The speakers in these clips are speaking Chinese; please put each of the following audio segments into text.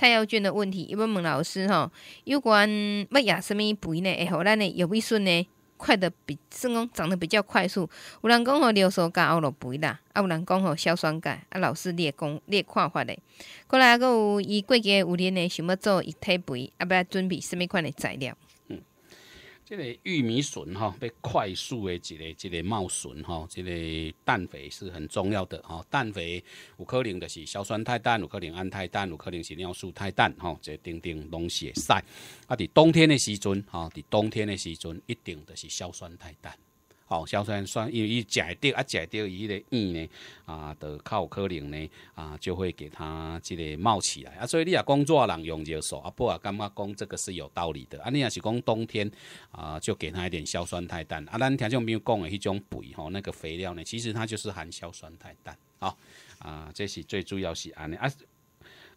菜耀卷的问题，伊要问老师吼，有关要呀什物肥呢？会互咱的有米笋呢，快的比，算讲长得比较快速。有人讲吼尿素加奥罗肥啦，啊有人讲吼硝酸钙，啊老师你会讲你会看法嘞。过来啊，有伊过节有天呢，想要做一体肥，啊要准备什物款的材料？这个玉米笋哈，被快速的这个这个冒笋哈，这个氮肥是很重要的哈。氮肥有可能的是硝酸态氮，有可能氨态氮，有可能是尿素态氮哈。这叮叮东西晒。啊，伫冬天的时阵哈，伫冬天的时阵一定的是硝酸态氮。好，硝酸酸，因为伊食掉啊，食到伊个硬呢，啊，的靠可能呢，啊，就会给它这个冒起来啊。所以你也讲热人用热手，啊，不啊，感觉讲这个是有道理的。啊，你也是讲冬天啊，就给它一点硝酸钛氮。啊，咱听种朋友讲的迄种肥吼，那个肥料呢，其实它就是含硝酸钛氮。好，啊，这是最主要，是安尼啊。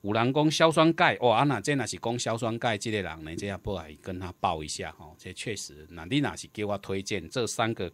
有人讲硝酸钙，哇！啊那这那是讲硝酸钙这类人呢，这也不来跟他报一下哈。这确实，那你那是给我推荐这三个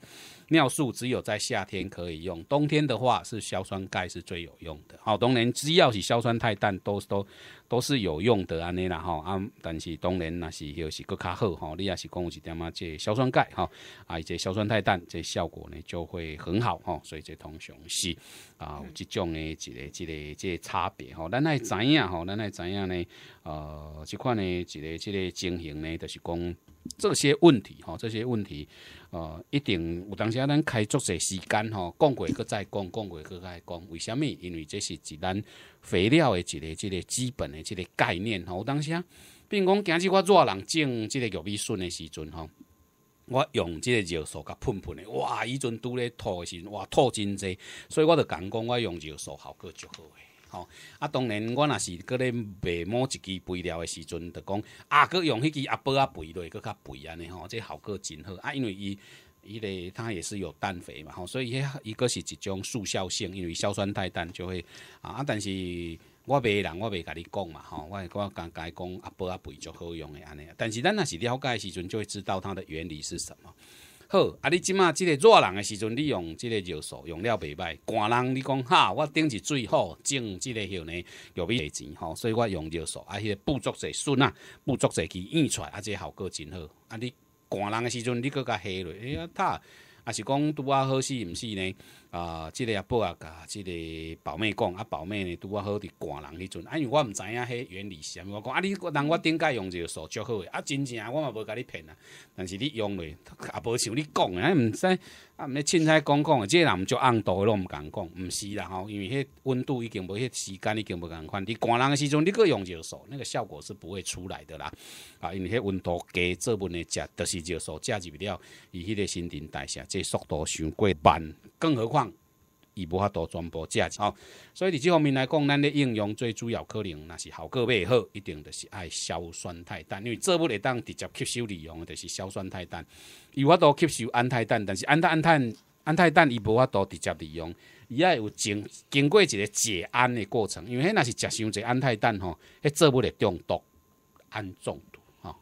尿素，只有在夏天可以用，冬天的话是硝酸钙是最有用的。好，冬年只要是硝酸钛氮都都都是有用的安尼啦哈啊，但是冬年那是又是更加好哈，你也是公有一点啊，这硝酸钙哈，啊，这硝酸钛氮这效果呢就会很好哈。所以这通常是啊，有这种的这个这个这差别哈。咱爱怎样？吼，咱来知影呢？呃，即款呢，一个即个情形呢，就是讲这些问题吼，这些问题呃，一定有当时啊，咱开足些时间吼，讲过搁再讲，讲过搁再讲，为什么？因为这是一咱肥料的一个即个基本的即个概念吼。当时啊，并讲今日我热人种即个玉米笋的时阵吼，我用即个尿素甲喷喷的，哇，以前拄咧吐的时，哇，吐真济，所以我就讲讲我用尿素效果就好。好，啊，当然我若是个咧卖某一支肥料的时阵，就讲啊，哥用迄支阿伯啊肥落，会佫较肥安尼吼，这效果真好。啊，因为伊伊咧它也是有氮肥嘛，吼，所以一个是一种速效性，因为硝酸钛氮就会啊。啊，但是我卖人我卖甲你讲嘛，吼，我我甲伊讲阿伯啊肥足好用诶安尼。但是咱若是了解诶时阵，就会知道它的原理是什么。好，啊！你即马即个热人诶时阵，你用即个药素用了袂歹。寒人你讲哈，我顶是最好种即个药呢，药味钱吼，所以我用药素，啊，伊个捕捉者笋啊，捕捉者去引出来，啊，即效果真好。啊，你寒人诶时阵，你搁甲下落，哎呀，他啊是讲拄啊好死唔死呢？啊，即个阿伯啊，甲即个宝妹讲，啊，宝妹呢，拄啊好伫寒人迄阵，哎，因为我唔知影迄原理是啥物，我讲啊，你人我顶家用这素足好诶，啊，真正我嘛无甲你骗啊，但是你用咧，也无像你讲诶，毋使，啊，毋免凊彩讲讲，即人唔做暗诶，拢唔敢讲，毋是啦吼，因为迄温度已经无，迄时间已经无共款，你寒人时阵你搁用这素，那个效果是不会出来的啦，啊，因为迄温度低，做物呢，食，就是这素食入了，伊迄个新陈代谢，这速度上过慢，更何况。伊无法度全播价值吼，所以伫即方面来讲，咱咧应用最主要可能若是效果未好，一定就是爱硝酸钛氮，因为这物会当直接吸收利用的是硝酸钛氮。伊法度吸收氨态氮，但是氨态氨态氨态氮伊无法度直接利用，伊爱有经经过一个解氨的过程，因为迄若是食用这氨态氮吼，迄这物的中毒，氨中毒吼，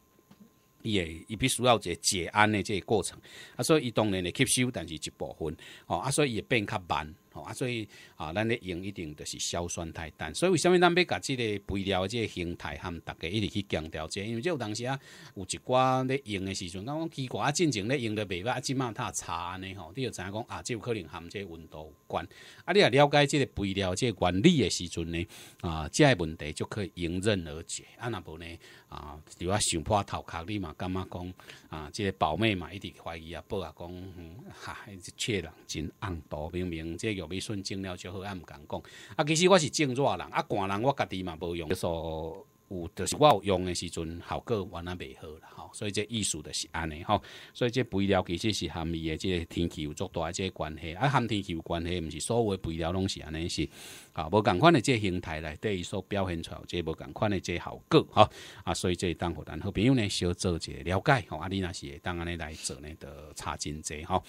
伊也伊必须要一个解氨的这个过程。啊，所以伊当然会吸收，但是一部分吼，啊，所以伊会变较慢。啊，所以啊，咱咧用一定就是硝酸钛氮，所以为虾物咱要甲即个肥料即个形态和大家一直去强调，即因为即有当时啊，有一寡咧用的时阵，那我奇怪啊，进前咧用的袂歹，啊，即嘛太差呢吼，你就知影讲啊，即有可能含这温度有关。啊，你啊了解即个肥料即个原理的时阵呢，啊，即问题就可以迎刃而解。啊，若无呢？啊，如果想破头壳你嘛，感觉讲啊？即个宝妹嘛，一直怀疑啊，报啊讲，哈，切人真暗多，明明即未顺正了就好，啊，毋敢讲。啊，其实我是正热人，啊，寒人我家己嘛无用。就说。有就是我有用的时阵，效果原那袂好啦，吼。所以这意思就是安尼吼，所以这肥料其实是含咪的，这天气有大的这个关系，啊，含天气有关系，毋是所有肥料拢是安尼是，啊，无同款的这形态来，对伊所表现出来，这无同款的这效果，吼，啊，所以这当互咱好朋友呢，小做一些了解，吼，啊，你若是当然尼来做呢，得差真济，吼，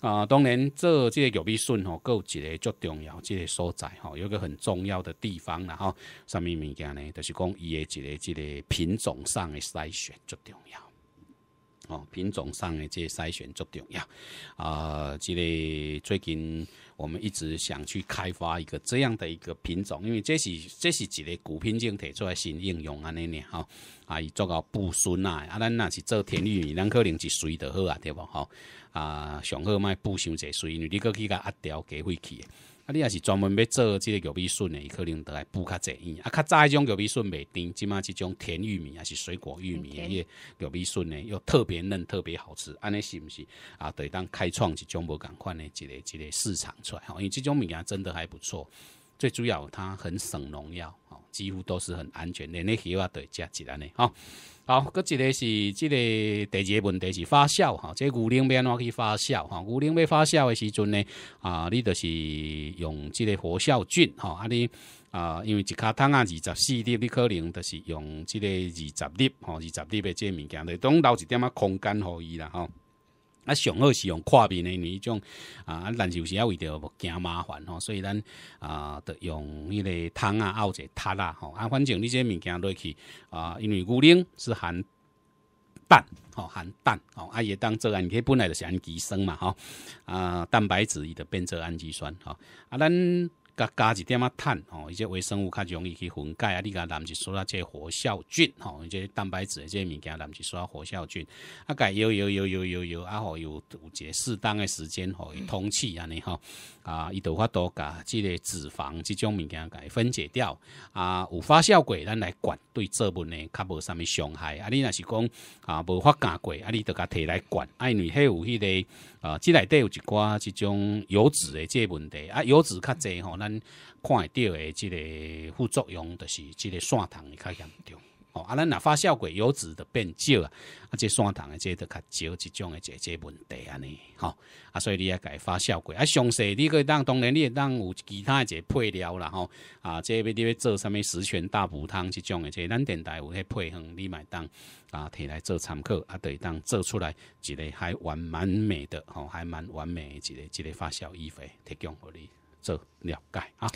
啊，当然做这个玉米笋吼，有一个足重要，即个所在，吼，有个很重要的地方啦，吼，什么物件呢？就是讲伊的。一个即个品种上的筛选最重要，哦，品种上的即个筛选最重要啊！即个最近我们一直想去开发一个这样的一个品种，因为这是这是一个古品种提出来新应用安尼呢哈啊，伊做到布孙啊，啊，咱若是做田玉，咱可能是水得好啊，对不？哈啊，上好卖布香者水，你个去甲压掉给会去。啊，你也是专门要做这个玉米笋的，伊可能带来补较济因。啊，较早迄种玉米笋袂甜，即嘛即种甜玉米还是水果玉米的玉米笋呢，又特别嫩，特别好吃。安尼是毋是？啊，对，当开创一种无共款的一个一个市场出来，吼，因为这种米啊真的还不错。最主要它很省农药，哦，几乎都是很安全的，那需啊，对加几单呢，哈。好，搁一个是这个第二个问题，是发酵，哈，个牛奶要话可去发酵，哈，牛奶要发酵的时阵呢，啊，你就是用这个活酵菌，哈，啊你啊，因为一卡汤啊，二十四粒，你可能就是用这个二十粒哈，二十粒的这物件，你总留一点啊空间给伊啦，哈。啊，上好是用跨面的那种啊，但有时啊为着惊麻烦哦，所以咱啊得用迄个汤啊、熬者塔啊，吼，啊，反正你这物件落去啊，因为牛奶是含蛋，吼，含蛋，啊，伊爷当做氨基本来就是氨基酸嘛，吼，啊，蛋白质伊著变做氨基酸，吼。啊，咱。加加一点啊碳哦，一些微生物较容易去分解啊。你甲咱只说啊，即活酵菌哦，一些蛋白质的这些物件，咱只说活酵菌。啊，该有有有有有有，啊吼有有节适当的时间吼，通气安尼吼啊，伊多发多加即个脂肪即种物件，该分解掉啊。有发酵过，咱来管，对这部分呢，卡无啥物伤害。啊，你若是讲啊，无发酵过，啊你独甲摕来管，啊。你迄有迄个。啊，即内底有一寡即种油脂的即问题，啊，油脂较侪吼，咱看会到的即个副作用，就是即个血糖较严重。哦，啊，咱若发酵过油脂的变少啊，啊，这酸糖的这都较少，这种的这这问题安尼吼。啊，所以你也该发酵过，啊，相似，你可当当然你也当有其他的这配料啦吼。啊，这要你要做啥物十全大补汤这种的，这咱电台有迄配方，你买当啊提来做参考，啊，对，当做出来一个还完蛮美的，吼，还蛮完美的一个一个发酵意粉提供给你做了解啊。